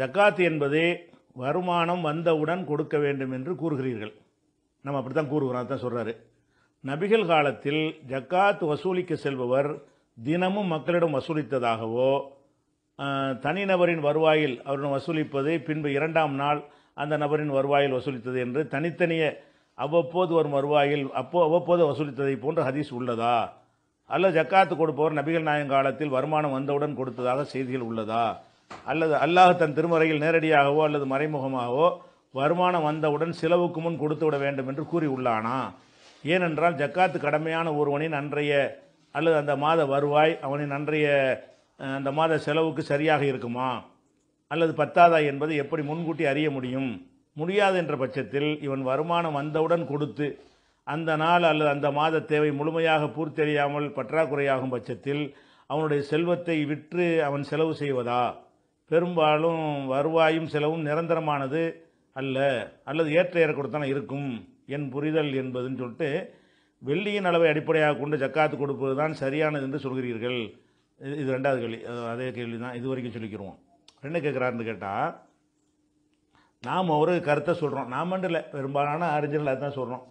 ஜக்காத் என்பது வருமானம் வந்தவுடன் கொடுக்க வேண்டும் என்று கூறுகிறீர்கள் நம்ம அப்படி தான் கூறுகிறோம் அதான் சொல்கிறாரு நபிகள் காலத்தில் ஜக்காத் வசூலிக்க செல்பவர் தினமும் மக்களிடம் வசூலித்ததாகவோ தனிநபரின் வருவாயில் அவரிடம் வசூலிப்பது பின்பு இரண்டாம் நாள் அந்த நபரின் வருவாயில் வசூலித்தது என்று தனித்தனிய அவ்வப்போது வரும் வருவாயில் அப்போ அவ்வப்போது வசூலித்ததை போன்ற ஹதீஸ் உள்ளதா அல்ல ஜக்காத்து கொடுப்பவர் நபிகள் நாயன் காலத்தில் வருமானம் வந்தவுடன் கொடுத்ததாக செய்திகள் உள்ளதா அல்லது அல்லாஹ் தன் திருமறையில் நேரடியாகவோ அல்லது மறைமுகமாகவோ வருமானம் வந்தவுடன் செலவுக்கு முன் கொடுத்து விட வேண்டும் என்று கூறியுள்ளானா ஏனென்றால் ஜக்காத்து கடமையான ஒருவனின் அன்றைய அல்லது அந்த மாத வருவாய் அவனின் அன்றைய அந்த மாத செலவுக்கு சரியாக இருக்குமா அல்லது பத்தாதா என்பது எப்படி முன்கூட்டி அறிய முடியும் முடியாது என்ற பட்சத்தில் இவன் வருமானம் வந்தவுடன் கொடுத்து அந்த நாள் அல்லது அந்த மாத தேவை முழுமையாக பூர்த்தெறியாமல் பற்றாக்குறையாகும் பட்சத்தில் அவனுடைய செல்வத்தை விற்று அவன் செலவு செய்வதா பெரும்பாலும் வருவாயும் செலவும் நிரந்தரமானது அல்ல அல்லது ஏற்ற இறக்கூடத்தான இருக்கும் என் புரிதல் என்பதுன்னு சொல்லிட்டு வெள்ளியின் அளவை அடிப்படையாக கொண்டு ஜக்காத்து கொடுப்பது தான் சரியானது என்று சொல்கிறீர்கள் இது ரெண்டாவது கேள்வி அதே கேள்வி தான் இது வரைக்கும் சொல்லிக்கிறோம் என்ன கேட்குறாருன்னு கேட்டால் நாம் ஒரு கருத்தை சொல்கிறோம் நாம் இல்லை பெரும்பாலான அறிஞர்கள் அதுதான் சொல்கிறோம்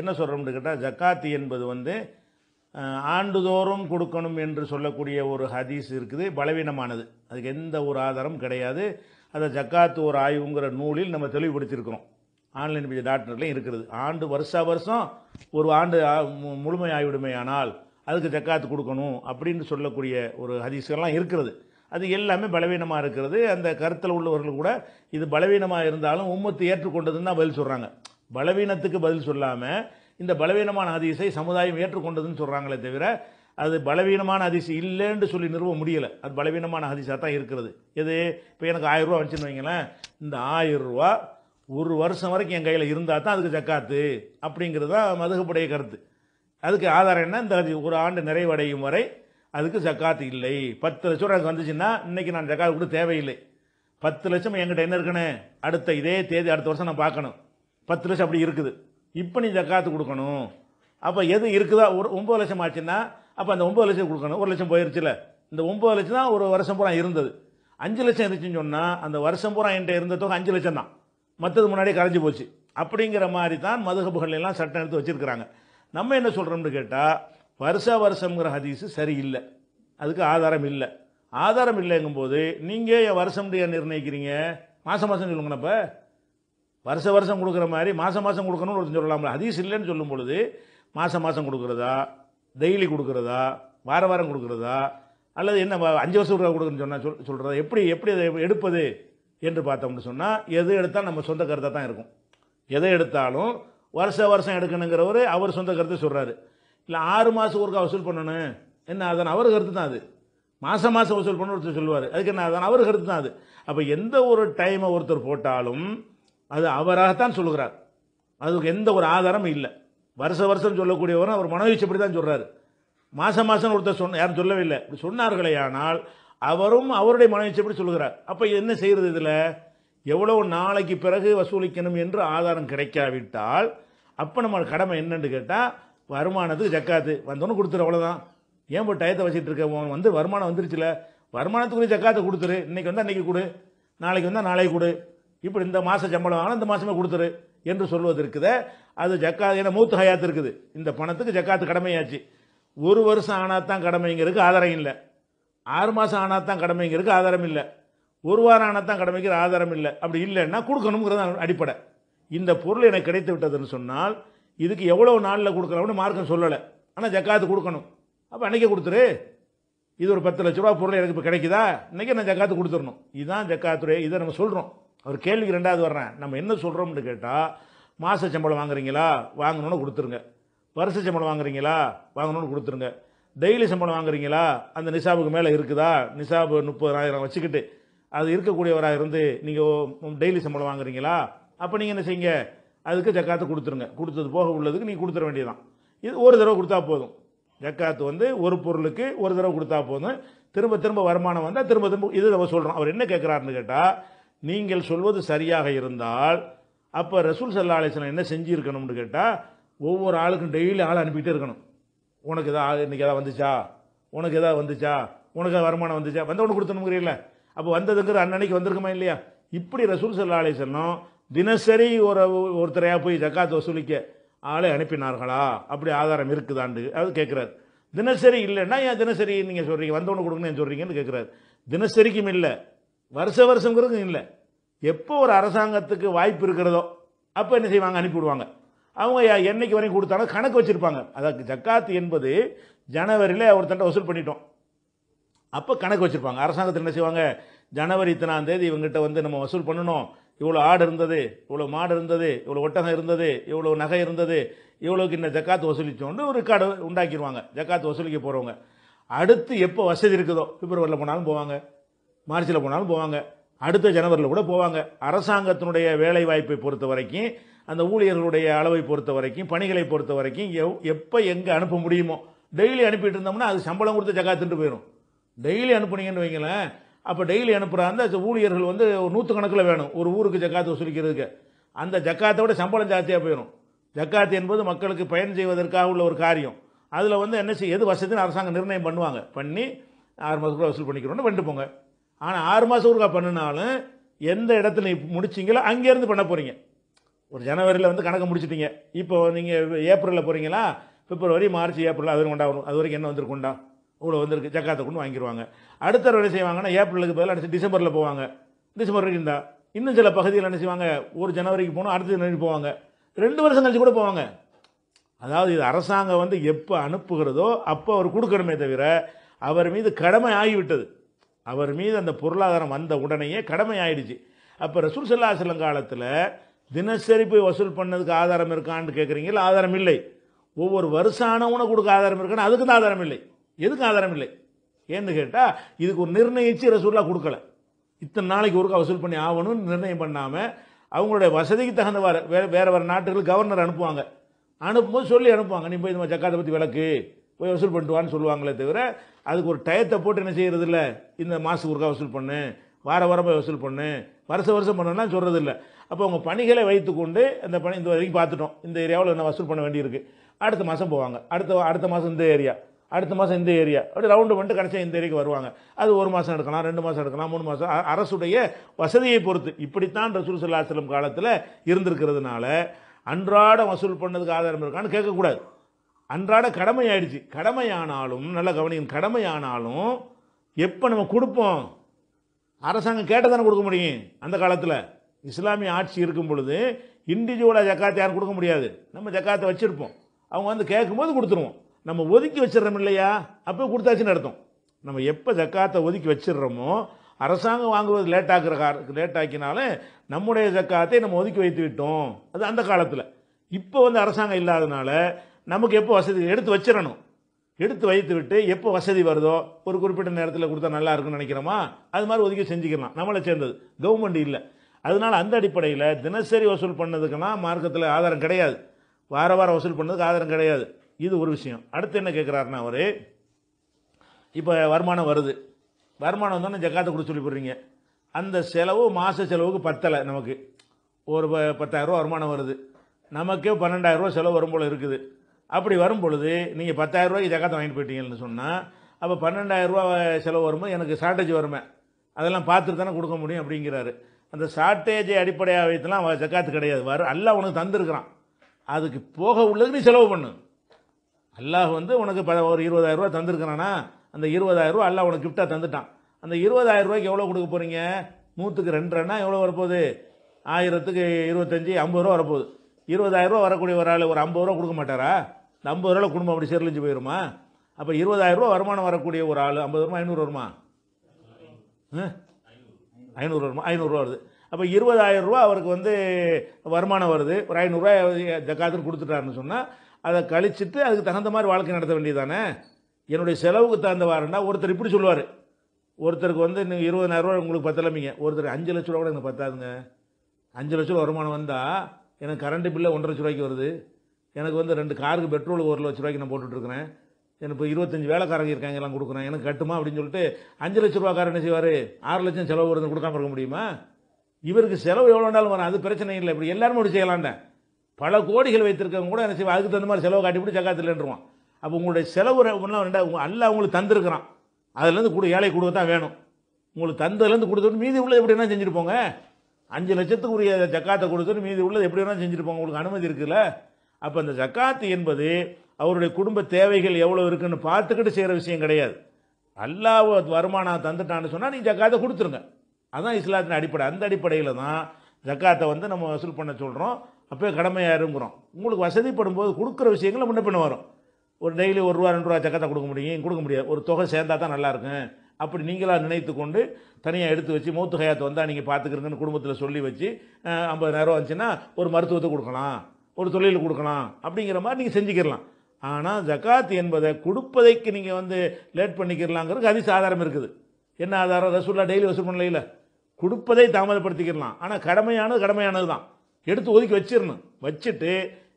என்ன சொல்கிறோம்னு கேட்டால் ஜக்காத்து என்பது வந்து ஆண்டுதோறும் கொடுக்கணும் என்று சொல்லக்கூடிய ஒரு ஹதீஸ் இருக்குது பலவீனமானது அதுக்கு எந்த ஒரு ஆதாரம் கிடையாது அதை ஜக்காத்து ஒரு ஆய்வுங்கிற நூலில் நம்ம தெளிவுபடுத்தியிருக்கிறோம் ஆன்லைன் பிஜி டாக்டர்லையும் இருக்கிறது ஆண்டு வருஷா வருஷம் ஒரு ஆண்டு முழுமை ஆகிவிடுமே ஆனால் அதுக்கு ஜக்காத்து கொடுக்கணும் அப்படின்னு சொல்லக்கூடிய ஒரு ஹதீஸ்கள்லாம் இருக்கிறது அது எல்லாமே பலவீனமாக இருக்கிறது அந்த கருத்தில் உள்ளவர்கள் கூட இது பலவீனமாக இருந்தாலும் உம்மத்து ஏற்றுக்கொண்டதுன்னு தான் பதில் சொல்கிறாங்க பலவீனத்துக்கு பதில் சொல்லாமல் இந்த பலவீனமான அதிசை சமுதாயம் ஏற்றுக்கொண்டதுன்னு சொல்கிறாங்களே தவிர அது பலவீனமான அதிசை இல்லைன்னு சொல்லி நிறுவ முடியலை அது பலவீனமான அதிசாக தான் இருக்கிறது எது இப்போ எனக்கு ஆயிரரூவா வந்துச்சுன்னு வைங்களேன் இந்த ஆயிரரூவா ஒரு வருஷம் வரைக்கும் என் கையில் இருந்தால் தான் அதுக்கு ஜக்காத்து அப்படிங்கிறது தான் மதுகுப்படைய கருத்து அதுக்கு ஆதாரம் என்ன இந்த ஒரு ஆண்டு நிறைவடையும் வரை அதுக்கு ஜக்காத்து இல்லை பத்து லட்சம் எனக்கு வந்துச்சுன்னா இன்றைக்கி நான் ஜக்காத்து கூட தேவையில்லை பத்து லட்சம் என்கிட்ட என்ன இருக்கணும் அடுத்த இதே தேதி அடுத்த வருஷம் நான் பார்க்கணும் பத்து லட்சம் அப்படி இருக்குது இப்போ நீ ஜக்காத்து கொடுக்கணும் அப்போ எது இருக்குதா ஒரு ஒம்பது லட்சம் ஆச்சுன்னா அப்போ அந்த ஒம்பது லட்சம் கொடுக்கணும் ஒரு லட்சம் போயிருச்சுல இந்த ஒம்பது லட்சம் தான் ஒரு வருஷம் பூரா இருந்தது அஞ்சு லட்சம் இருந்துச்சுன்னு சொன்னால் அந்த வருஷம் பூரா என்கிட்ட இருந்த தொகை அஞ்சு லட்சம் தான் மற்றது முன்னாடியே கரைஞ்சி போச்சு அப்படிங்கிற மாதிரி தான் மதுகபுகள் எல்லாம் சட்டம் எடுத்து வச்சுருக்கிறாங்க நம்ம என்ன சொல்கிறோம்னு கேட்டால் வருஷ வருஷங்கிற ஹதீஸு சரியில்லை அதுக்கு ஆதாரம் இல்லை ஆதாரம் இல்லைங்கும்போது நீங்கள் வருஷம் நிர்ணயிக்கிறீங்க மாதம் மாதம் சொல்லுங்கண்ணப்போ வருஷ வருஷம் கொடுக்குற மாதிரி மாதம் மாதம் கொடுக்கணும்னு ஒருத்தர் சொல்லலாம் அதிகம் இல்லைன்னு சொல்லும் பொழுது மாதம் மாதம் கொடுக்குறதா டெய்லி கொடுக்குறதா வார வாரம் கொடுக்குறதா அல்லது என்ன அஞ்சு வருஷம் ரூபா கொடுக்குன்னு சொன்னால் சொல் சொல்கிறதா எப்படி எப்படி அதை எடுப்பது என்று பார்த்தோம்னு சொன்னால் எது எடுத்தால் நம்ம சொந்த கருத்தாக தான் இருக்கும் எதை எடுத்தாலும் வருஷ வருஷம் எடுக்கணுங்கிறவர் அவர் சொந்த கருத்தை சொல்கிறாரு இல்லை ஆறு மாதம் ஒருக்கா வசூல் பண்ணணும் என்ன அதான் அவர் கருத்து தான் அது மாதம் மாதம் வசூல் பண்ண ஒருத்தர் சொல்லுவார் அதுக்கு என்ன அதான் அவர் கருத்து தான் அது அப்போ எந்த ஒரு டைமை ஒருத்தர் போட்டாலும் அது அவராகத்தான் சொல்லுகிறார் அதுக்கு எந்த ஒரு ஆதாரமும் இல்லை வருஷ வருஷம் சொல்லக்கூடியவரும் அவர் மனோவீச்சப்படி தான் சொல்கிறார் மாதம் மாதம் ஒருத்தர் சொன்ன யாரும் சொல்லவில்லை இப்படி சொன்னார்களே ஆனால் அவரும் அவருடைய மனவீச்சப்படி சொல்கிறார் அப்போ என்ன செய்கிறது இதில் எவ்வளோ நாளைக்கு பிறகு வசூலிக்கணும் என்று ஆதாரம் கிடைக்காவிட்டால் அப்போ நம்ம கடமை என்னென்னு கேட்டால் வருமானத்துக்கு ஜக்காத்து வந்தோன்னு கொடுத்துரு அவ்வளோதான் ஏன் போய் டயத்தை வச்சுட்டு இருக்க வந்து வருமானம் வந்துருச்சுல வருமானத்துக்குரிய ஜக்காத்தை கொடுத்துரு இன்றைக்கி வந்தால் இன்றைக்கி கொடு நாளைக்கு வந்தால் நாளைக்கு கொடு இப்படி இந்த மாத சம்பளம் ஆனால் இந்த மாதமே கொடுத்துரு என்று சொல்வது இருக்குது அது ஜக்கா ஏன்னா மூத்து ஹயாத்து இருக்குது இந்த பணத்துக்கு ஜக்காத்து கடமையாச்சு ஒரு வருஷம் ஆனால் தான் கடமைங்கிறதுக்கு ஆதாரம் இல்லை ஆறு மாதம் ஆனால் தான் கடமைங்கிறதுக்கு ஆதாரம் இல்லை ஒரு வாரம் ஆனால் தான் கடமைங்கிற ஆதாரம் இல்லை அப்படி இல்லைன்னா கொடுக்கணுங்கிறது அடிப்படை இந்த பொருள் எனக்கு கிடைத்து விட்டதுன்னு சொன்னால் இதுக்கு எவ்வளோ நாளில் கொடுக்கலாம்னு மார்க்கம் சொல்லலை ஆனால் ஜக்காத்து கொடுக்கணும் அப்போ அன்றைக்கே கொடுத்துரு இது ஒரு பத்து லட்ச ரூபா பொருள் எனக்கு இப்போ கிடைக்குதா இன்றைக்கி நான் ஜக்காத்து கொடுத்துடணும் இதுதான் ஜக்காத்துடைய இதை நம்ம சொல்கிறோம் அவர் கேள்விக்கு ரெண்டாவது வர்றேன் நம்ம என்ன சொல்கிறோம்னு கேட்டால் மாத சம்பளம் வாங்குறீங்களா வாங்கணும்னு கொடுத்துருங்க வருஷ சம்பளம் வாங்குறீங்களா வாங்கணும்னு கொடுத்துருங்க டெய்லி சம்பளம் வாங்குறீங்களா அந்த நிசாபுக்கு மேலே இருக்குதா நிசாபு முப்பதாயிரம் வச்சுக்கிட்டு அது இருக்கக்கூடியவராக இருந்து நீங்கள் டெய்லி சம்பளம் வாங்குறீங்களா அப்போ நீங்கள் என்ன செய்யுங்க அதுக்கு ஜக்காத்து கொடுத்துருங்க கொடுத்தது போக உள்ளதுக்கு நீங்கள் கொடுத்துட வேண்டியதான் இது ஒரு தடவை கொடுத்தா போதும் ஜக்காத்து வந்து ஒரு பொருளுக்கு ஒரு தடவை கொடுத்தா போதும் திரும்ப திரும்ப வருமானம் வந்தால் திரும்ப திரும்ப இது நம்ம சொல்கிறோம் அவர் என்ன கேட்குறாருன்னு கேட்டால் நீங்கள் சொல்வது சரியாக இருந்தால் அப்போ ரசூல் சல்லா அலிஸ்லாம் என்ன செஞ்சுருக்கணும்னு கேட்டால் ஒவ்வொரு ஆளுக்கும் டெய்லி ஆள் அனுப்பிகிட்டே இருக்கணும் உனக்கு எதாவது இன்றைக்கி எதாவது வந்துச்சா உனக்கு எதாவது வந்துச்சா உனக்கு எதாவது வருமானம் வந்துச்சா வந்தவனுக்கு கொடுத்தனுங்கிறீங்கள அப்போ வந்ததுங்கிற அன்னன்னைக்கு வந்திருக்குமா இல்லையா இப்படி ரசூல் சல்லா அலிஸ்லாம் தினசரி ஒரு ஒருத்தரையாக போய் ஜக்காத் வசூலிக்க ஆளை அனுப்பினார்களா அப்படி ஆதாரம் இருக்குதாண்டு அது கேட்குறாரு தினசரி இல்லைன்னா ஏன் தினசரி நீங்கள் சொல்கிறீங்க வந்தவனு கொடுங்கன்னு சொல்கிறீங்கன்னு கேட்குறாரு தினசரிக்கும் இல்லை வருஷ வருஷங்கிறதுக்கும் இல்லை எப்போ ஒரு அரசாங்கத்துக்கு வாய்ப்பு இருக்கிறதோ அப்போ என்ன செய்வாங்க அனுப்பிவிடுவாங்க அவங்க என்னைக்கு வரையும் கொடுத்தாலும் கணக்கு வச்சுருப்பாங்க அதாவது ஜக்காத்து என்பது ஜனவரியில் ஒருத்தட்ட வசூல் பண்ணிட்டோம் அப்போ கணக்கு வச்சுருப்பாங்க அரசாங்கத்தில் என்ன செய்வாங்க ஜனவரி இத்தனாம் தேதி இவங்ககிட்ட வந்து நம்ம வசூல் பண்ணணும் இவ்வளோ ஆடு இருந்தது இவ்வளோ மாடு இருந்தது இவ்வளோ ஒட்டகம் இருந்தது இவ்வளோ நகை இருந்தது இவ்வளோக்கு இந்த ஜக்காத்து வசூலிச்சோன்னு ஒரு ரெக்கார்டு உண்டாக்கிடுவாங்க ஜக்காத்து வசூலிக்க போகிறவங்க அடுத்து எப்போ வசதி இருக்குதோ பிப்ரவரியில் போனாலும் போவாங்க மார்ச்சில் போனாலும் போவாங்க அடுத்த ஜனவரியில் கூட போவாங்க அரசாங்கத்தினுடைய வேலை வாய்ப்பை பொறுத்த வரைக்கும் அந்த ஊழியர்களுடைய அளவை பொறுத்த வரைக்கும் பணிகளை பொறுத்த வரைக்கும் எப்போ எங்கே அனுப்ப முடியுமோ டெய்லி அனுப்பிட்டு இருந்தோம்னா அது சம்பளம் கொடுத்து ஜகாத்துட்டு போயிடும் டெய்லி அனுப்புனீங்கன்னு வைங்களேன் அப்போ டெய்லி அனுப்புகிறாங்க அந்த ஊழியர்கள் வந்து ஒரு நூற்று கணக்கில் வேணும் ஒரு ஊருக்கு ஜக்காத்து வசூலிக்கிறதுக்கு அந்த ஜக்காத்தை விட சம்பளம் ஜாஸ்தியாக போயிடும் ஜக்காத்து என்பது மக்களுக்கு பயன் செய்வதற்காக உள்ள ஒரு காரியம் அதில் வந்து என்ன செய்ய எது வசதின்னு அரசாங்கம் நிர்ணயம் பண்ணுவாங்க பண்ணி ஆறு மாதத்துக்குள்ள வசூல் பண்ணிக்கிறோன்னு வந்துட்டு போங்க ஆனால் ஆறு மாதம் ஒருக்கா பண்ணினாலும் எந்த இடத்துல முடிச்சிங்களோ அங்கேருந்து பண்ண போகிறீங்க ஒரு ஜனவரியில் வந்து கணக்கு முடிச்சிட்டிங்க இப்போ நீங்கள் ஏப்ரலில் போகிறீங்களா பிப்ரவரி மார்ச் ஏப்ரல் அது கொண்டா வரும் அது வரைக்கும் என்ன உண்டா இவ்வளோ வந்திருக்கு ஜக்காத்தை கொண்டு வாங்கிடுவாங்க அடுத்த என்ன செய்வாங்கன்னா ஏப்ரலுக்கு பதிலாக அடுத்து டிசம்பரில் போவாங்க டிசம்பர் வரைக்கும் இருந்தால் இன்னும் சில பகுதியில் என்ன செய்வாங்க ஒரு ஜனவரிக்கு போனால் அடுத்த ஜனவரி போவாங்க ரெண்டு வருஷம் கழிச்சு கூட போவாங்க அதாவது இது அரசாங்கம் வந்து எப்போ அனுப்புகிறதோ அப்போ அவர் கொடுக்கணுமே தவிர அவர் மீது கடமை ஆகிவிட்டது அவர் மீது அந்த பொருளாதாரம் வந்த உடனேயே கடமை ஆயிடுச்சு அப்போ ரசூல் சல்லாஹலம் காலத்தில் தினசரி போய் வசூல் பண்ணதுக்கு ஆதாரம் இருக்கான்னு கேட்குறீங்களா ஆதாரம் இல்லை ஒவ்வொரு வருஷம் கொடுக்க ஆதாரம் இருக்கான்னு அதுக்கு தான் ஆதாரம் இல்லை எதுக்கு ஆதாரம் இல்லை ஏன்னு கேட்டால் இதுக்கு ஒரு நிர்ணயிச்சு ரசூல்லா கொடுக்கல இத்தனை நாளைக்கு ஒருக்கா வசூல் பண்ணி ஆகணும்னு நிர்ணயம் பண்ணாமல் அவங்களுடைய வசதிக்கு வர வேறு வேறு வேறு நாட்டுகளுக்கு கவர்னர் அனுப்புவாங்க அனுப்பும்போது சொல்லி அனுப்புவாங்க நீ போய் இந்த ஜக்காத்தை பற்றி விளக்கு போய் வசூல் பண்ணிட்டு வான்னு சொல்லுவாங்களே தவிர அதுக்கு ஒரு டயத்தை போட்டு என்ன செய்கிறது இல்லை இந்த மாதத்துக்கு ஒருக்கா வசூல் பண்ணு வார வாரம் போய் வசூல் பண்ணு வருஷ வருஷம் பண்ணலாம் சொல்கிறது இல்லை அப்போ அவங்க பணிகளை வைத்துக்கொண்டு அந்த பணி இந்த வரைக்கும் பார்த்துட்டோம் இந்த ஏரியாவில் என்ன வசூல் பண்ண வேண்டியிருக்கு அடுத்த மாதம் போவாங்க அடுத்த அடுத்த மாதம் இந்த ஏரியா அடுத்த மாதம் இந்த ஏரியா அப்படி ரவுண்டு பண்ணிட்டு கடைசியாக இந்த ஏரியாவுக்கு வருவாங்க அது ஒரு மாதம் எடுக்கலாம் ரெண்டு மாதம் எடுக்கலாம் மூணு மாதம் அரசுடைய வசதியை பொறுத்து இப்படித்தான் ரசூல் சொல்லாசலம் காலத்தில் இருந்திருக்கிறதுனால அன்றாடம் வசூல் பண்ணதுக்கு ஆதாரம் இருக்கான்னு கேட்கக்கூடாது அன்றாட கடமை ஆயிடுச்சு கடமையானாலும் நல்லா கவனிக்கணும் கடமையானாலும் எப்போ நம்ம கொடுப்போம் அரசாங்கம் கேட்டால் தானே கொடுக்க முடியும் அந்த காலத்தில் இஸ்லாமிய ஆட்சி இருக்கும் பொழுது இண்டிவிஜுவலாக ஜக்காத்தை யாரும் கொடுக்க முடியாது நம்ம ஜக்காத்தை வச்சுருப்போம் அவங்க வந்து கேட்கும்போது கொடுத்துருவோம் நம்ம ஒதுக்கி வச்சிடறோம் இல்லையா அப்போ கொடுத்தாச்சுன்னு நடத்தும் நம்ம எப்போ ஜக்காத்தை ஒதுக்கி வச்சிடுறோமோ அரசாங்கம் வாங்குவது லேட் ஆக்குற லேட் ஆக்கினாலும் நம்முடைய ஜக்காத்தை நம்ம ஒதுக்கி வைத்து விட்டோம் அது அந்த காலத்தில் இப்போ வந்து அரசாங்கம் இல்லாதனால நமக்கு எப்போ வசதி எடுத்து வச்சிடணும் எடுத்து வைத்து விட்டு எப்போ வசதி வருதோ ஒரு குறிப்பிட்ட நேரத்தில் கொடுத்தா நல்லா இருக்கும்னு நினைக்கிறோமா அது மாதிரி ஒதுக்கி செஞ்சுக்கலாம் நம்மளை சேர்ந்தது கவர்மெண்ட் இல்லை அதனால் அந்த அடிப்படையில் தினசரி வசூல் பண்ணதுக்குன்னா மார்க்கத்தில் ஆதாரம் கிடையாது வார வாரம் வசூல் பண்ணதுக்கு ஆதாரம் கிடையாது இது ஒரு விஷயம் அடுத்து என்ன கேட்குறாருன்னா அவர் இப்போ வருமானம் வருது வருமானம் வந்தோடனே ஜக்காத்தை கொடுத்து சொல்லி போடுறீங்க அந்த செலவு மாத செலவுக்கு பத்தலை நமக்கு ஒரு பத்தாயிரரூவா வருமானம் வருது நமக்கே பன்னெண்டாயிரரூவா செலவு வரும்போல் இருக்குது அப்படி வரும் பொழுது நீங்கள் பத்தாயிரம் ரூபாய்க்கு ஜக்காத்தை வாங்கிட்டு போயிட்டீங்கன்னு சொன்னால் அப்போ பன்னெண்டாயிரம் ரூபா செலவு வரும்போது எனக்கு ஷார்ட்டேஜ் வருமே அதெல்லாம் பார்த்துட்டு தானே கொடுக்க முடியும் அப்படிங்கிறாரு அந்த ஷார்ட்டேஜை அடிப்படையாக வைத்தலாம் ஜக்காத்து கிடையாது வர அல்ல உனக்கு தந்திருக்கிறான் அதுக்கு போக உள்ளதுக்கு நீ செலவு பண்ணு அல்லாஹ் வந்து உனக்கு ப ஒரு இருபதாயிரம் ரூபா தந்திருக்கிறானா அந்த இருபதாயிரம் ரூபா அல்ல உனக்கு கிஃப்டாக தந்துட்டான் அந்த இருபதாயிரம் ரூபாய்க்கு எவ்வளோ கொடுக்க போகிறீங்க நூற்றுக்கு ரெண்டரைன்னா எவ்வளோ வரப்போகுது ஆயிரத்துக்கு இருபத்தஞ்சி ஐம்பது ரூபா வரப்போகுது இருபதாயிரம் ரூபா வரக்கூடிய ஒரு ஆள் ஒரு ஐம்பது ரூபா கொடுக்க மாட்டாரா ஐம்பது ரூபா குடும்பம் அப்படி செருளிஞ்சு போயிருமா அப்போ ரூபா வருமானம் வரக்கூடிய ஒரு ஆள் ஐம்பது ரூபா ஐநூறு வருமா ஐநூறு வருமா ஐநூறுரூவா வருது அப்போ ரூபா அவருக்கு வந்து வருமானம் வருது ஒரு ஐநூறுரூவா ஜக்காத்துன்னு கொடுத்துட்டாருன்னு சொன்னால் அதை கழிச்சிட்டு அதுக்கு தகுந்த மாதிரி வாழ்க்கை நடத்த வேண்டியதானே என்னுடைய செலவுக்கு தகுந்த வாரன்னா ஒருத்தர் இப்படி சொல்லுவார் ஒருத்தருக்கு வந்து இருபதாயிரம் ரூபா உங்களுக்கு பத்தலமிங்க ஒருத்தர் அஞ்சு லட்ச ரூபா கூட எனக்கு பத்தாதுங்க அஞ்சு லட்ச ரூபா வருமானம் வந்தால் எனக்கு கரண்ட் பில்லு ஒன்றரை லட்ச ரூபாய்க்கு வருது எனக்கு வந்து ரெண்டு காருக்கு பெட்ரோல் ஒரு லட்ச ரூபாய்க்கு நான் போட்டுட்ருக்கிறேன் எனக்கு இப்போ இருபத்தஞ்சி வேலைக்காரங்க இருக்காங்க எல்லாம் கொடுக்குறேன் எனக்கு கட்டுமா அப்படின்னு சொல்லிட்டு அஞ்சு லட்ச ரூபாக்காரர் என்ன செய்வார் ஆறு லட்சம் செலவு வருது கொடுக்காம இருக்க முடியுமா இவருக்கு செலவு எவ்வளோ வேணாலும் வரும் அது பிரச்சனை இல்லை இப்படி எல்லாருமே அப்படி செய்யலாண்ட பல கோடிகள் வைத்திருக்கவங்க கூட என்ன செய்வோம் அதுக்கு தகுந்த மாதிரி செலவு காட்டி காட்டிவிட்டு சக்காத்துலன்றுவான் அப்போ உங்களுடைய செலவு ஒன்றா ரெண்டா அல்ல அவங்களுக்கு தந்திருக்கிறான் அதுலேருந்து கொடு ஏழை கொடுக்க தான் வேணும் உங்களுக்கு தந்ததுலேருந்து கொடுத்துட்டு மீதி உள்ளது எப்படி என்ன செஞ்சுட்டு போங்க அஞ்சு லட்சத்துக்குரிய ஜக்காத்தை கொடுத்துட்டு மீதி உள்ளது எப்படி வேணால் செஞ்சுருப்போம் உங்களுக்கு அனுமதி இருக்குல்ல அப்போ அந்த ஜக்காத்து என்பது அவருடைய குடும்ப தேவைகள் எவ்வளோ இருக்குன்னு பார்த்துக்கிட்டு செய்கிற விஷயம் கிடையாது அல்லா வருமானம் தந்துட்டான்னு சொன்னால் நீ ஜக்காத்தை கொடுத்துருங்க அதுதான் இஸ்லாத்தின் அடிப்படை அந்த அடிப்படையில் தான் ஜக்காத்தை வந்து நம்ம வசூல் பண்ண சொல்கிறோம் அப்போயே கடமையாக இருக்கிறோம் உங்களுக்கு வசதிப்படும் போது கொடுக்குற விஷயங்களை முன்ன பண்ண வரும் ஒரு டெய்லி ஒரு ரூபா ரெண்டு ரூபா ஜக்காத்தை கொடுக்க முடியும் கொடுக்க முடியாது ஒரு தொகை சேர்ந்தால் தான் நல்லாயிருக்கும் அப்படி நீங்களாக நினைத்து கொண்டு தனியாக எடுத்து வச்சு மூத்து கையாத்து வந்தால் நீங்கள் பார்த்துக்கிறீங்கன்னு குடும்பத்தில் சொல்லி வச்சு ஐம்பதாயிரம் வந்துச்சுன்னா ஒரு மருத்துவத்தை கொடுக்கலாம் ஒரு தொழில் கொடுக்கலாம் அப்படிங்கிற மாதிரி நீங்கள் செஞ்சுக்கிடலாம் ஆனால் ஜக்காத் என்பதை கொடுப்பதைக்கு நீங்கள் வந்து லேட் பண்ணிக்கிறலாங்கிறதுக்கு அதிக ஆதாரம் இருக்குது என்ன ஆதாரம் ரசூல்லா டெய்லி வசூல் இல்லை கொடுப்பதை தாமதப்படுத்திக்கிடலாம் ஆனால் கடமையானது கடமையானது தான் எடுத்து ஒதுக்கி வச்சிடணும் வச்சுட்டு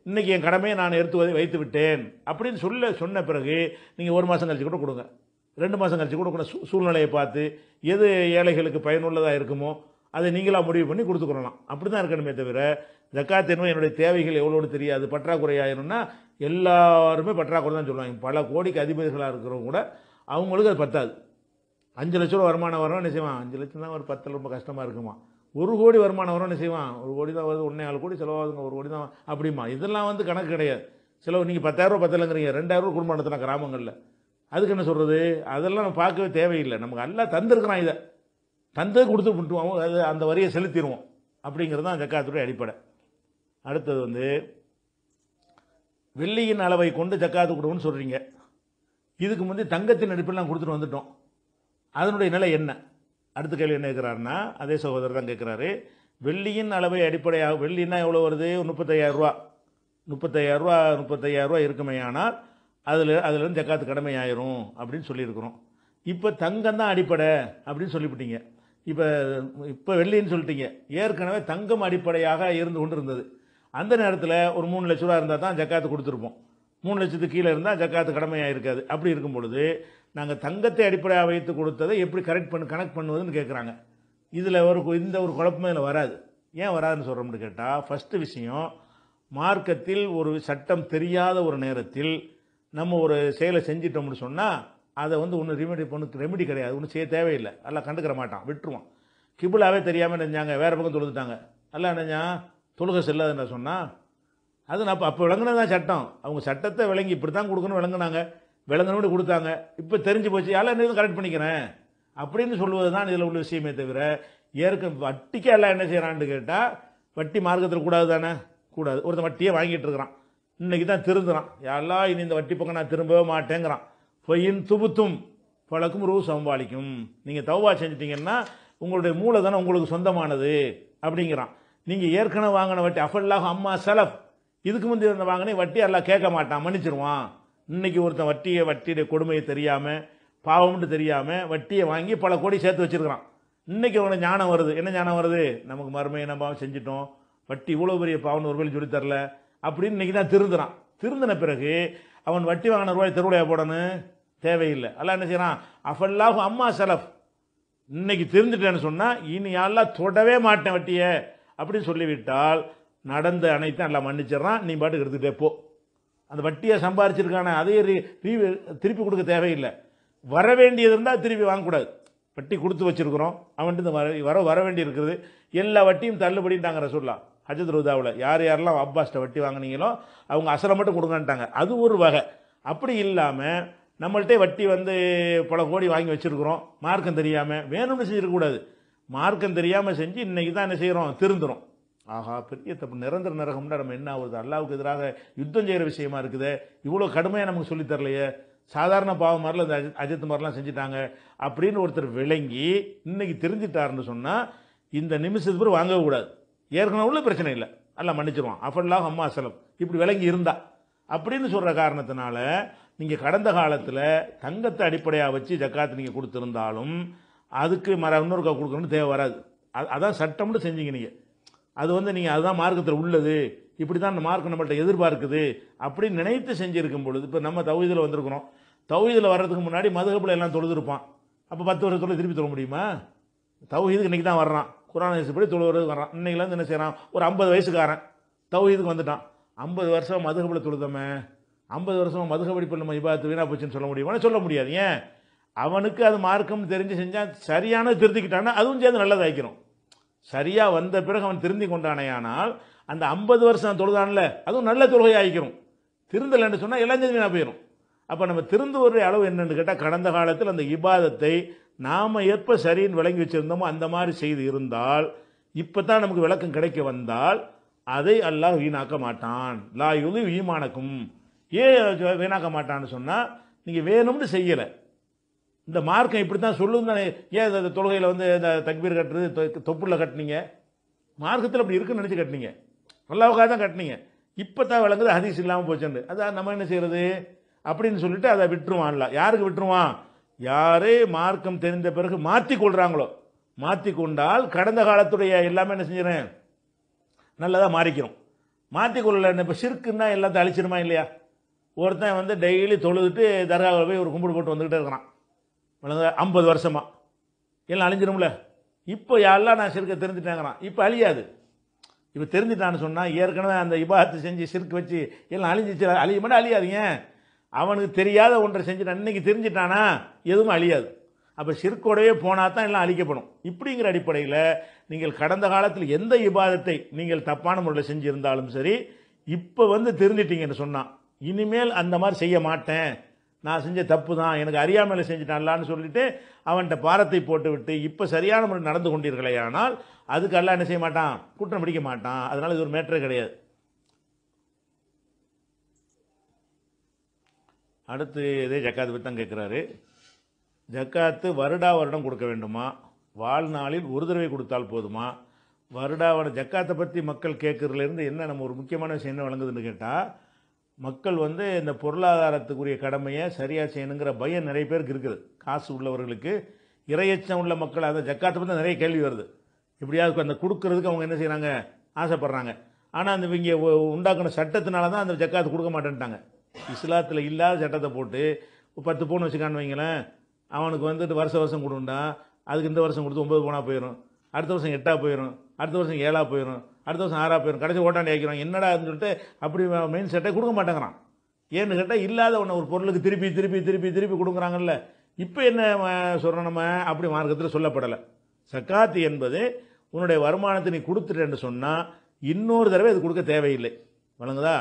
இன்றைக்கி என் கடமையை நான் எடுத்து வைத்து விட்டேன் அப்படின்னு சொல்ல சொன்ன பிறகு நீங்கள் ஒரு மாதம் கழிச்சு கூட கொடுங்க ரெண்டு மாதம் கழிச்சு கூட சூ சூழ்நிலையை பார்த்து எது ஏழைகளுக்கு பயனுள்ளதாக இருக்குமோ அதை நீங்களாக முடிவு பண்ணி கொடுத்துக்கொள்ளலாம் அப்படி தான் இருக்கணுமே தவிர ஜக்காத் என்ன என்னுடைய தேவைகள் எவ்வளோன்னு தெரியாது பற்றாக்குறை ஆயிரும்னா எல்லாருமே பற்றாக்குறை தான் சொல்லுவாங்க பல கோடிக்கு அதிபதிகளாக இருக்கிறவங்க கூட அவங்களுக்கு அது பத்தாது அஞ்சு லட்ச ரூபா வருமானம் வரும் என்ன செய்வான் அஞ்சு லட்சம் தான் ஒரு பத்தில் ரொம்ப கஷ்டமாக இருக்குமா ஒரு கோடி வருமானம் வரும் என்ன செய்வான் ஒரு கோடி தான் வருது ஒன்றே ஆள் கோடி செலவாகுதுங்க ஒரு கோடி தான் அப்படிமா இதெல்லாம் வந்து கணக்கு கிடையாது செலவு நீங்கள் பத்தாயிரரூபா பத்தலைங்கிறீங்க ரெண்டாயிரரூபா குடும்பம் நடத்தின கிராமங்களில் அதுக்கு என்ன சொல்கிறது அதெல்லாம் நம்ம பார்க்கவே தேவையில்லை நமக்கு எல்லாம் தந்திருக்கிறான் இதை தந்து கொடுத்து விட்டுருவோம் அது அந்த வரியை செலுத்திடுவோம் அப்படிங்கிறது தான் ஜக்காத்துடைய அடிப்படை அடுத்தது வந்து வெள்ளியின் அளவை கொண்டு ஜக்காத்து கொடுன்னு சொல்கிறீங்க இதுக்கு முந்தைய தங்கத்தின் அடிப்பெல்லாம் கொடுத்துட்டு வந்துட்டோம் அதனுடைய நிலை என்ன அடுத்த கேள்வி என்ன கேட்குறாருன்னா அதே சகோதரர் தான் கேட்குறாரு வெள்ளியின் அளவை அடிப்படையாக வெள்ளின்னா எவ்வளோ வருது முப்பத்தையாயிரரூவா முப்பத்தையாயிரரூவா முப்பத்தையாயிரரூவா இருக்குமே ஆனால் அதில் அதுலேருந்து ஜக்காத்து கடமை ஆயிரும் அப்படின்னு சொல்லியிருக்கிறோம் இப்போ தங்கம் தான் அடிப்படை அப்படின்னு சொல்லிவிட்டீங்க இப்போ இப்போ வெள்ளின்னு சொல்லிட்டீங்க ஏற்கனவே தங்கம் அடிப்படையாக இருந்து கொண்டு இருந்தது அந்த நேரத்தில் ஒரு மூணு லட்ச ரூபா இருந்தால் தான் ஜக்காத்து கொடுத்துருப்போம் மூணு லட்சத்துக்கு கீழே இருந்தால் ஜக்காத்து கடமையாக இருக்காது அப்படி இருக்கும் பொழுது நாங்கள் தங்கத்தை அடிப்படையாக வைத்து கொடுத்ததை எப்படி கரெக்ட் பண்ணு கனெக்ட் பண்ணுவதுன்னு கேட்குறாங்க இதில் ஒரு இந்த ஒரு குழப்பமே இதில் வராது ஏன் வராதுன்னு சொல்கிறோம்னு கேட்டால் ஃபஸ்ட்டு விஷயம் மார்க்கத்தில் ஒரு சட்டம் தெரியாத ஒரு நேரத்தில் நம்ம ஒரு செயலை செஞ்சிட்டோம்னு சொன்னால் அதை வந்து ஒன்று ரெமெடி பண்ணு ரெமெடி கிடையாது ஒன்றும் செய்ய தேவையில்லை எல்லாம் கண்டுக்கிற மாட்டான் விட்டுருவான் கிபிளாகவே தெரியாமல் நினைஞ்சாங்க வேறு பக்கம் தொழுதுட்டாங்க எல்லாம் நினைஞ்சா தொழுக செல்லாது என்ன சொன்னால் அது நான் அப்போ விளங்கினது தான் சட்டம் அவங்க சட்டத்தை விளங்கி இப்படி தான் கொடுக்கணும் விளங்குனாங்க விளங்கணும்னு கொடுத்தாங்க இப்போ தெரிஞ்சு போச்சு எல்லா என்ன கரெக்ட் பண்ணிக்கிறேன் அப்படின்னு சொல்லுவது தான் இதில் உள்ள விஷயமே தவிர ஏற்க வட்டிக்கு எல்லாம் என்ன செய்கிறான்னு கேட்டால் வட்டி மார்க்கத்தில் கூடாது தானே கூடாது ஒருத்தன் வட்டியே வாங்கிட்டு இருக்கிறான் இன்றைக்கி தான் திருந்துறான் யாரெல்லாம் இனி இந்த வட்டி பக்கம் நான் திரும்பவே மாட்டேங்கிறான் பொய்யின் துபுத்தும் பழக்கும் ரூ சம்பாளிக்கும் நீங்கள் தவா செஞ்சிட்டிங்கன்னா உங்களுடைய மூலதனம் உங்களுக்கு சொந்தமானது அப்படிங்கிறான் நீங்கள் ஏற்கனவே வாங்கின வட்டி அஃபல்லாக அம்மா செலஃப் இதுக்கு முந்தைய இருந்த வாங்கினே வட்டி எல்லாம் கேட்க மாட்டான் மன்னிச்சிருவான் இன்னைக்கு ஒருத்தன் வட்டியை வட்டியுடைய கொடுமையை தெரியாமல் பாவம்னு தெரியாமல் வட்டியை வாங்கி பல கோடி சேர்த்து வச்சுருக்கிறான் இன்றைக்கி அவனுக்கு ஞானம் வருது என்ன ஞானம் வருது நமக்கு மறுமையை நம்ம செஞ்சிட்டோம் வட்டி இவ்வளோ பெரிய பாவம் ஒரு வழி சொல்லித்தரல அப்படின்னு இன்றைக்கி தான் திருந்துறான் திருந்தின பிறகு அவன் வட்டி வாங்கின ரூபாய் திருவிழா போடணும் தேவையில்லை எல்லாம் என்ன செய்யறான் அஃபல்லாஹ் அம்மா செலஃப் இன்னைக்கு திருந்துட்டேன்னு சொன்னால் இனி யாரெல்லாம் தொடவே மாட்டேன் வட்டியை அப்படின்னு சொல்லிவிட்டால் நடந்த அனைத்தும் நல்லா மன்னிச்சிடறான் நீ பாட்டுக்கு எடுத்துகிட்டே போ அந்த வட்டியை சம்பாரிச்சிருக்கான அதையே திருப்பி கொடுக்க தேவையில்லை வர வேண்டியது இருந்தால் திருப்பி வாங்கக்கூடாது வட்டி கொடுத்து வச்சுருக்குறோம் அவன்ட்டு வர வர வர வேண்டி இருக்கிறது எல்லா வட்டியும் தள்ளுபடிட்டாங்க ரசூல்லாம் அஜத் ருதாவில் யார் யாரெல்லாம் அப்பாஸ்ட்டை வட்டி வாங்கினீங்களோ அவங்க அசலை மட்டும் கொடுங்கன்ட்டாங்க அது ஒரு வகை அப்படி இல்லாமல் நம்மள்கிட்ட வட்டி வந்து பல கோடி வாங்கி வச்சுருக்குறோம் மார்க்கம் தெரியாமல் வேணும்னு செஞ்சிருக்கக்கூடாது மார்க்கம் தெரியாமல் செஞ்சு இன்றைக்கி தான் என்ன செய்கிறோம் திருந்துடும் ஆகா பெரிய தப்பு நிரந்தர நரகம்னா நம்ம என்ன ஆகுது அல்லாவுக்கு எதிராக யுத்தம் செய்கிற விஷயமா இருக்குது இவ்வளோ கடுமையாக நமக்கு சொல்லித்தரலையே சாதாரண பாவம் மாதிரில இந்த அஜித் அஜித் மாதிரிலாம் செஞ்சுட்டாங்க அப்படின்னு ஒருத்தர் விளங்கி இன்னைக்கு தெரிஞ்சுட்டாருன்னு சொன்னால் இந்த நிமிஷத்து பேர் வாங்கக்கூடாது ஏற்கனவே உள்ள பிரச்சனை இல்லை எல்லாம் மன்னிச்சிருவான் அஃபல்லாஹ் அம்மா அசலம் இப்படி விளங்கி இருந்தா அப்படின்னு சொல்கிற காரணத்தினால நீங்கள் கடந்த காலத்தில் தங்கத்தை அடிப்படையாக வச்சு ஜக்காத்து நீங்கள் கொடுத்துருந்தாலும் அதுக்கு மர இன்னொரு கொடுக்கணும்னு தேவை வராது அதான் சட்டம்னு செஞ்சீங்க நீங்கள் அது வந்து நீங்கள் அதுதான் மார்க்கத்தில் உள்ளது இப்படி தான் மார்க் நம்மள்கிட்ட எதிர்பார்க்குது அப்படின்னு நினைத்து செஞ்சுருக்கும் பொழுது இப்போ நம்ம தௌஹீதில் வந்திருக்கிறோம் தௌஹீதில் வர்றதுக்கு முன்னாடி மதுகப்பில் எல்லாம் தொழுதுருப்பான் அப்போ பத்து வருஷத்தில் திருப்பி தொழ முடியுமா தௌஹீதுக்கு இன்றைக்கி தான் வர்றான் குரான் தொழு தொழுவதுக்கு வர்றான் இன்றைக்கெல்லாம் என்ன செய்கிறான் ஒரு ஐம்பது வயசுக்காரன் தௌஹீதுக்கு வந்துட்டான் ஐம்பது வருஷம் மதுகப்பில் தொழுதமே ஐம்பது வருஷம் மதுகப்படி நம்ம இப்போ வீணாக போச்சுன்னு சொல்ல முடியுமா சொல்ல முடியாது ஏன் அவனுக்கு அது மார்க்கம் தெரிஞ்சு செஞ்சால் சரியான திருத்திக்கிட்டான்னா அதுவும் சேர்ந்து நல்லதாய்க்கிறோம் சரியாக வந்த பிறகு அவன் திருந்தி கொண்டானேயானால் அந்த ஐம்பது வருஷம் தொழுதான்ல அதுவும் நல்ல தொழுகை ஆகிக்கிறோம் திருந்தலைன்னு சொன்னால் இளஞ்சதுமே போயிடும் அப்போ நம்ம திருந்து வர அளவு என்னென்னு கேட்டால் கடந்த காலத்தில் அந்த இபாதத்தை நாம் எப்போ சரின்னு விளங்கி வச்சுருந்தோமோ அந்த மாதிரி செய்து இருந்தால் இப்போ தான் நமக்கு விளக்கம் கிடைக்க வந்தால் அதை அல்லாஹ் வீணாக்க மாட்டான் லா யுலி வீமானக்கும் ஏன் வீணாக்க மாட்டான்னு சொன்னால் நீங்கள் வேணும்னு செய்யலை இந்த மார்க்கம் இப்படி தான் தானே ஏன் இந்த தொழுகையில் வந்து இந்த தக்பீர் கட்டுறது தொப்புளில் கட்டினீங்க மார்க்கத்தில் அப்படி இருக்குன்னு நினச்சி கட்டினீங்க நல்லாவுக்காக தான் கட்டினீங்க இப்போ தான் விளங்குது ஹதீஸ் இல்லாமல் போச்சுன்னு அதான் நம்ம என்ன செய்கிறது அப்படின்னு சொல்லிட்டு அதை விட்டுருவான்ல யாருக்கு விட்டுருவான் யாரே மார்க்கம் தெரிந்த பிறகு மாற்றி கொள்கிறாங்களோ மாற்றி கொண்டால் கடந்த காலத்துடைய எல்லாமே என்ன செஞ்சிடறேன் நல்லதாக மாறிக்கிறோம் மாற்றி கொள்ளல இப்போ சிறுக்குன்னா எல்லாத்தையும் அழிச்சிருமா இல்லையா ஒருத்தன் வந்து டெய்லி தொழுதுட்டு தர்காவில் போய் ஒரு கும்பிடு போட்டு வந்துக்கிட்டே இருக்கிறான் ஐம்பது வருஷமாக எல்லாம் அழிஞ்சிரும்ல இப்போ யாரெல்லாம் நான் சிறுக்க தெரிஞ்சுட்டாங்கிறான் இப்போ அழியாது இப்போ தெரிஞ்சுட்டான்னு சொன்னால் ஏற்கனவே அந்த இபாத்து செஞ்சு சிறுக்கு வச்சு எல்லாம் அழிஞ்சிச்சு அழிய மட்டும் அழியாதீங்க அவனுக்கு தெரியாத ஒன்றை செஞ்சுட்டான் இன்றைக்கி தெரிஞ்சிட்டானா எதுவும் அழியாது அப்போ சிற்கோடவே போனால் தான் எல்லாம் அழிக்கப்படும் இப்படிங்கிற அடிப்படையில் நீங்கள் கடந்த காலத்தில் எந்த விவாதத்தை நீங்கள் தப்பான முறையில் செஞ்சுருந்தாலும் சரி இப்போ வந்து தெரிஞ்சிட்டீங்கன்னு சொன்னான் இனிமேல் அந்த மாதிரி செய்ய மாட்டேன் நான் செஞ்ச தப்பு தான் எனக்கு அறியாமையில் செஞ்சுட்டான்லான்னு சொல்லிவிட்டு அவன்கிட்ட பாரத்தை போட்டுவிட்டு இப்போ சரியான முறை நடந்து கொண்டீர்களே ஆனால் அதுக்கு எல்லாம் என்ன செய்ய மாட்டான் குற்றம் பிடிக்க மாட்டான் அதனால் இது ஒரு மேட்டரே கிடையாது அடுத்து இதே ஜக்காத்து பற்றி தான் கேட்குறாரு ஜக்காத்து வருடா வருடம் கொடுக்க வேண்டுமா வாழ்நாளில் ஒரு தடவை கொடுத்தால் போதுமா வருடாவோட ஜக்காத்தை பற்றி மக்கள் கேட்குறதுலேருந்து என்ன நம்ம ஒரு முக்கியமான விஷயம் என்ன வழங்குதுன்னு கேட்டால் மக்கள் வந்து இந்த பொருளாதாரத்துக்குரிய கடமையை சரியாக செய்யணுங்கிற பயம் நிறைய பேருக்கு இருக்குது காசு உள்ளவர்களுக்கு இறையச்சம் உள்ள மக்கள் அந்த ஜக்காத்தை பற்றி நிறைய கேள்வி வருது எப்படியாவது அந்த கொடுக்கறதுக்கு அவங்க என்ன செய்கிறாங்க ஆசைப்பட்றாங்க ஆனால் அந்த இவங்க உண்டாக்கின சட்டத்தினால தான் அந்த ஜக்காத்து கொடுக்க மாட்டேன்ட்டாங்க இஸ்லாத்தில் இல்லாத சட்டத்தை போட்டு பத்து பவுன் வச்சுக்கான்னு வைங்களேன் அவனுக்கு வந்துட்டு வருஷ வருஷம் கொடுண்டா அதுக்கு இந்த வருஷம் கொடுத்து ஒம்பது பவுனாக போயிடும் அடுத்த வருஷம் எட்டாக போயிடும் அடுத்த வருஷம் ஏழாக போயிடும் அடுத்த வருஷம் ஆறாக போயிடும் கடைசி ஓட்டாண்டி ஆகிக்கிறோம் என்னடா சொல்லிட்டு அப்படி மெயின் செட்டை கொடுக்க மாட்டேங்கிறான் ஏன்னு கேட்டால் இல்லாத ஒன்று ஒரு பொருளுக்கு திருப்பி திருப்பி திருப்பி திருப்பி கொடுக்குறாங்கல்ல இப்போ என்ன சொல்கிறோம் நம்ம அப்படி மார்க்கத்தில் சொல்லப்படலை சக்காத்து என்பது உன்னுடைய வருமானத்தை நீ கொடுத்துட்டேன்னு சொன்னால் இன்னொரு தடவை இது கொடுக்க தேவையில்லை வழங்குதா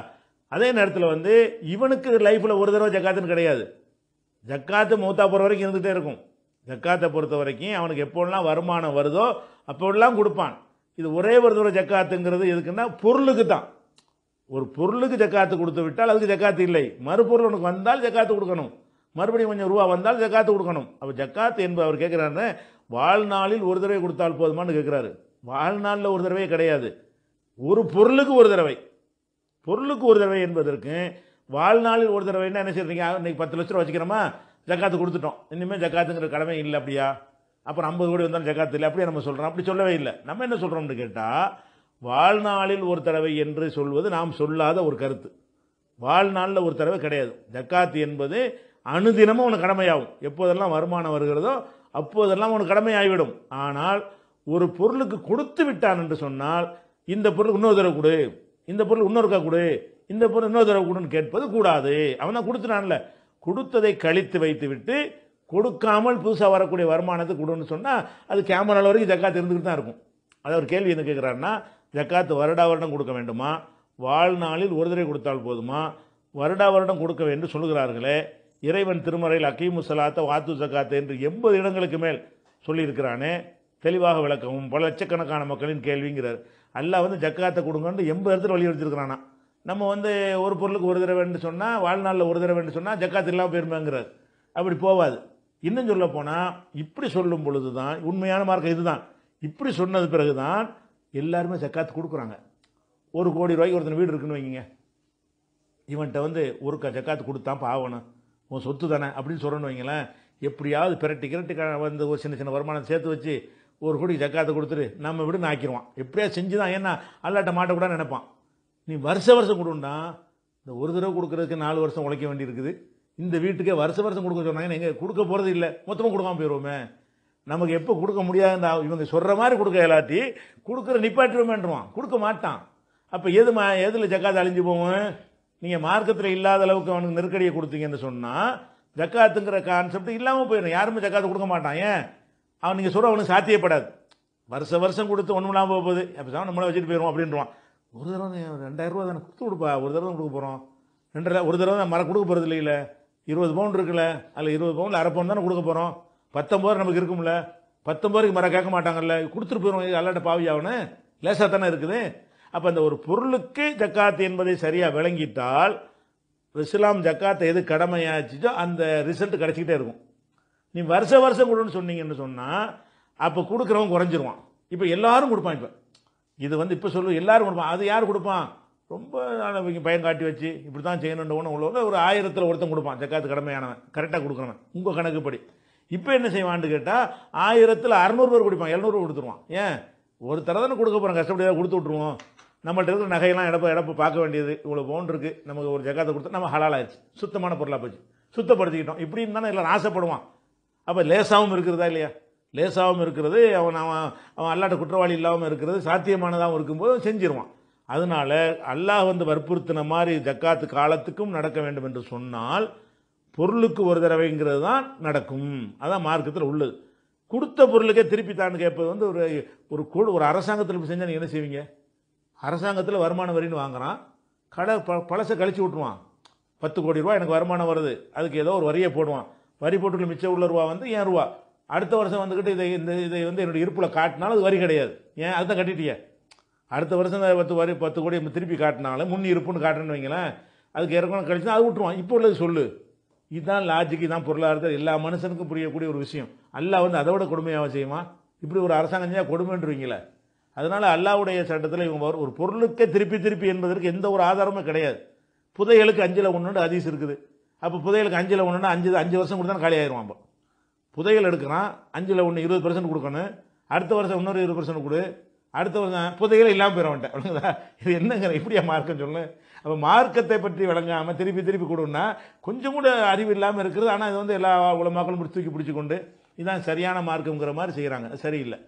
அதே நேரத்தில் வந்து இவனுக்கு லைஃப்பில் ஒரு தடவை ஜக்காத்துன்னு கிடையாது ஜக்காத்து மூத்தா போகிற வரைக்கும் இருந்துகிட்டே இருக்கும் ஜக்காத்தை பொறுத்த வரைக்கும் அவனுக்கு எப்போல்லாம் வருமானம் வருதோ அப்போல்லாம் கொடுப்பான் இது ஒரே ஒரு தூரம் ஜக்காத்துங்கிறது எதுக்குன்னா பொருளுக்கு தான் ஒரு பொருளுக்கு ஜக்காத்து கொடுத்து விட்டால் அதுக்கு ஜக்காத்து இல்லை மறுபொருள் உனக்கு வந்தால் ஜக்காத்து கொடுக்கணும் மறுபடியும் கொஞ்சம் ரூபா வந்தால் ஜக்காத்து கொடுக்கணும் அப்போ ஜக்காத்து என்பது அவர் கேட்குறாரு வாழ்நாளில் ஒரு தடவை கொடுத்தால் போதுமான்னு கேட்குறாரு வாழ்நாளில் ஒரு தடவை கிடையாது ஒரு பொருளுக்கு ஒரு தடவை பொருளுக்கு ஒரு தடவை என்பதற்கு வாழ்நாளில் ஒரு தடவை என்ன என்ன செய்கிறீங்க இன்றைக்கி பத்து லட்ச ரூபா வச்சுக்கிறோமா ஜக்காத்து கொடுத்துட்டோம் இனிமேல் ஜக்காத்துங்கிற கடமை இல்லை அப்படியா அப்புறம் ஐம்பது கோடி வந்தாலும் ஜக்காத் இல்லை அப்படியே நம்ம சொல்கிறோம் அப்படி சொல்லவே இல்லை நம்ம என்ன சொல்கிறோம்னு கேட்டால் வாழ்நாளில் ஒரு தடவை என்று சொல்வது நாம் சொல்லாத ஒரு கருத்து வாழ்நாளில் ஒரு தடவை கிடையாது ஜக்காத்து என்பது அணுதினமும் உனக்கு கடமையாகும் எப்போதெல்லாம் வருமானம் வருகிறதோ அப்போதெல்லாம் உனக்கு கடமையாகிவிடும் ஆனால் ஒரு பொருளுக்கு கொடுத்து விட்டான் என்று சொன்னால் இந்த பொருள் இன்னொரு தடவை கொடு இந்த பொருள் இன்னொருக்கா கொடு இந்த பொருள் இன்னொரு தடவை கொடுன்னு கேட்பது கூடாது அவன் தான் கொடுத்துனான்ல கொடுத்ததை கழித்து வைத்துவிட்டு கொடுக்காமல் புதுசாக வரக்கூடிய வருமானத்தை கொடுன்னு சொன்னால் அது கேமரா வரைக்கும் ஜக்காத்து இருந்துக்கிட்டு தான் இருக்கும் அது கேள்வி என்ன கேட்குறாருன்னா ஜக்காத்து வருடா வருடம் கொடுக்க வேண்டுமா வாழ்நாளில் ஒரு தடவை கொடுத்தால் போதுமா வருடா வருடம் கொடுக்க வேண்டும் சொல்கிறார்களே இறைவன் திருமறையில் அக்கீமு சலாத்த வாத்து ஜக்காத்து என்று எண்பது இடங்களுக்கு மேல் சொல்லியிருக்கிறானே தெளிவாக விளக்கவும் பல லட்சக்கணக்கான மக்களின் கேள்விங்கிறார் அல்லாஹ் வந்து ஜக்காத்தை கொடுங்கன்னு எண்பது இடத்துல வலியுறுத்திருக்கிறானா நம்ம வந்து ஒரு பொருளுக்கு ஒரு வேண்டு சொன்னால் வாழ்நாளில் ஒரு வேண்டு சொன்னால் ஜக்காத்து இல்லாமல் போயிருமாங்கிறார் அப்படி போவாது இன்னும் சொல்ல போனால் இப்படி சொல்லும் பொழுது தான் உண்மையான மார்க்கம் இதுதான் இப்படி சொன்னது பிறகு தான் எல்லாருமே சக்காத்து கொடுக்குறாங்க ஒரு கோடி ரூபாய்க்கு ஒருத்தன் வீடு இருக்குன்னு வைங்க இவன்கிட்ட வந்து ஒரு க ஜக்காத்து கொடுத்தான் பாவணும் உன் சொத்து தானே அப்படின்னு சொல்லணும் வைங்களேன் எப்படியாவது பிரட்டி கிரட்டி வந்து ஒரு சின்ன சின்ன வருமானம் சேர்த்து வச்சு ஒரு கோடிக்கு ஜக்காத்தை கொடுத்துட்டு நம்ம விட நாக்கிடுவான் எப்படியா செஞ்சு தான் ஏன்னா அல்லாட்ட மாட்டக்கூடாது நினைப்பான் நீ வருஷ வருஷம் கொடுன்னா இந்த ஒரு தடவை கொடுக்குறதுக்கு நாலு வருஷம் உழைக்க வேண்டியிருக்குது இந்த வீட்டுக்கே வருஷம் வருஷம் கொடுக்க சொன்னாங்க நீங்கள் கொடுக்க போகிறது இல்லை மொத்தமாக கொடுக்காம போயிடுவோமே நமக்கு எப்போ கொடுக்க முடியாது இவங்க சொல்கிற மாதிரி கொடுக்க எல்லாத்தி கொடுக்குற நிப்பாட்டுவோமேன்றான் கொடுக்க மாட்டான் அப்போ எது மா எதில் ஜக்காத்து அழிஞ்சு போவோம் நீங்கள் மார்க்கத்தில் இல்லாத அளவுக்கு அவனுக்கு நெருக்கடியை கொடுத்தீங்கன்னு சொன்னால் ஜக்காத்துங்கிற கான்செப்ட் இல்லாமல் போயிடும் யாருமே ஜக்காத்து கொடுக்க மாட்டான் ஏன் அவன் நீங்கள் சொல்கிற அவனுக்கு சாத்தியப்படாது வருஷ வருஷம் கொடுத்து ஒன்றும் இல்லாமல் போக போகுது எப்போ நம்மளை வச்சுட்டு போயிடுவோம் அப்படின்றான் ஒரு தடவை ரெண்டாயிரம் ரூபா தானே கொடுத்து கொடுப்பா ஒரு தடவை கொடுக்க போகிறோம் ரெண்டு ஒரு தடவை மரம் கொடுக்க போகிறது இல்லை இருபது பவுன் இருக்குல்ல அதில் இருபது பவுனில் அரை பவுன் தானே கொடுக்க போகிறோம் பத்தொம்பது நமக்கு இருக்கும்ல பத்தொம்பதுக்கு மரம் கேட்க மாட்டாங்கல்ல கொடுத்துட்டு போயிடும் அல்லாட்ட பாவி லேசாக தானே இருக்குது அப்போ அந்த ஒரு பொருளுக்கு ஜக்காத்து என்பதை சரியாக விளங்கிட்டால் இஸ்லாம் ஜக்காத்தை எது கடமையாச்சுச்சோ அந்த ரிசல்ட் கிடச்சிக்கிட்டே இருக்கும் நீ வருஷ வருஷம் கொடுன்னு சொன்னீங்கன்னு சொன்னால் அப்போ கொடுக்குறவங்க குறைஞ்சிருவான் இப்போ எல்லாரும் கொடுப்பான் இப்போ இது வந்து இப்போ சொல்லு எல்லாரும் கொடுப்பான் அது யார் கொடுப்பான் ரொம்ப அவங்க பயன் காட்டி வச்சு இப்படி தான் செய்யணுன்ற ஒன்று உள்ள ஒரு ஆயிரத்தில் ஒருத்தன் கொடுப்பான் ஜக்காத்து கடமையானவன் கரெக்டாக கொடுக்குறவன் உங்கள் கணக்குப்படி இப்போ என்ன செய்வான்னு கேட்டால் ஆயிரத்தில் அறநூறு பேர் கொடுப்பான் எழுநூறு கொடுத்துருவான் ஏன் ஒரு தர தானே கொடுக்க போகிறோம் கஷ்டப்படியாக கொடுத்து விட்ருவோம் நம்மள்ட்ட இருக்கிற நகையெல்லாம் இடப்ப இடப்ப பார்க்க வேண்டியது இவ்வளோ போன் இருக்குது நமக்கு ஒரு ஜக்காத்தை கொடுத்து நம்ம ஆயிடுச்சு சுத்தமான பொருளாக போச்சு சுத்தப்படுத்திக்கிட்டோம் இப்படின்னு தானே எல்லாரும் ஆசைப்படுவான் அப்போ லேசாகவும் இருக்கிறதா இல்லையா லேசாகவும் இருக்கிறது அவன் அவன் அவன் அல்லாட்ட குற்றவாளி இல்லாமல் இருக்கிறது சாத்தியமானதாகவும் இருக்கும்போது செஞ்சிருவான் அதனால் அல்லாஹ் வந்து வற்புறுத்தின மாதிரி ஜக்காத்து காலத்துக்கும் நடக்க வேண்டும் என்று சொன்னால் பொருளுக்கு ஒரு தடவைங்கிறது தான் நடக்கும் அதான் மார்க்கத்தில் உள்ளது கொடுத்த பொருளுக்கே திருப்பி தான் கேட்பது வந்து ஒரு ஒரு கூடு ஒரு அரசாங்கத்தில் செஞ்சால் நீங்கள் என்ன செய்வீங்க அரசாங்கத்தில் வருமான வரின்னு வாங்குகிறான் கடை ப பழசை கழிச்சு விட்ருவான் பத்து கோடி ரூபா எனக்கு வருமானம் வருது அதுக்கு ஏதோ ஒரு வரியை போடுவான் வரி போட்டுக்கள் மிச்சம் உள்ள ரூபா வந்து ஏன் ரூபா அடுத்த வருஷம் வந்துக்கிட்டு இதை இந்த இதை வந்து என்னுடைய இருப்பில் காட்டினாலும் அது வரி கிடையாது ஏன் அதை கட்டிட்டியே அடுத்த வருஷம் பத்து வரி பத்து கோடி திருப்பி காட்டினாலும் முன்னி இருப்புன்னு காட்டுறேன்னு வைங்களேன் அதுக்கு இறக்கணும் கழிச்சு அது விட்டுருவான் இப்போ உள்ளது சொல்லு இதுதான் லாஜிக்கு தான் பொருளாதாரத்தில் எல்லா மனுஷனுக்கும் புரியக்கூடிய ஒரு விஷயம் அல்லா வந்து அதை விட கொடுமையாக செய்யுமா இப்படி ஒரு அரசாங்கம் கொடுமைன்றீங்களே அதனால் அல்லாவுடைய சட்டத்தில் இவங்க ஒரு பொருளுக்கே திருப்பி திருப்பி என்பதற்கு எந்த ஒரு ஆதாரமும் கிடையாது புதையலுக்கு அஞ்சில் ஒன்றுண்டு அதிசு இருக்குது அப்போ புதையலுக்கு அஞ்சில் ஒன்றுனா அஞ்சு அஞ்சு வருஷம் கொடுத்தா காலி ஆயிடுவான் அப்போ புதையல் எடுக்கிறான் அஞ்சில் ஒன்று இருபது பர்சன்ட் கொடுக்கணும் அடுத்த வருஷம் இன்னொரு இருபது பர்சன்ட் கொடு அடுத்த வருஷம் இல்லாமல் போயிட வந்துட்டேன் இது என்னங்கிற இப்படியா மார்க்கம் சொல்லு அப்போ மார்க்கத்தை பற்றி விளங்காமல் திருப்பி திருப்பி கொடுன்னா கொஞ்சம் கூட அறிவு இல்லாமல் இருக்கிறது ஆனால் இது வந்து எல்லா உலமாக்களும் முடிச்சு தூக்கி பிடிச்சி கொண்டு இதுதான் சரியான மார்க்கங்கிற மாதிரி செய்கிறாங்க சரியில்லை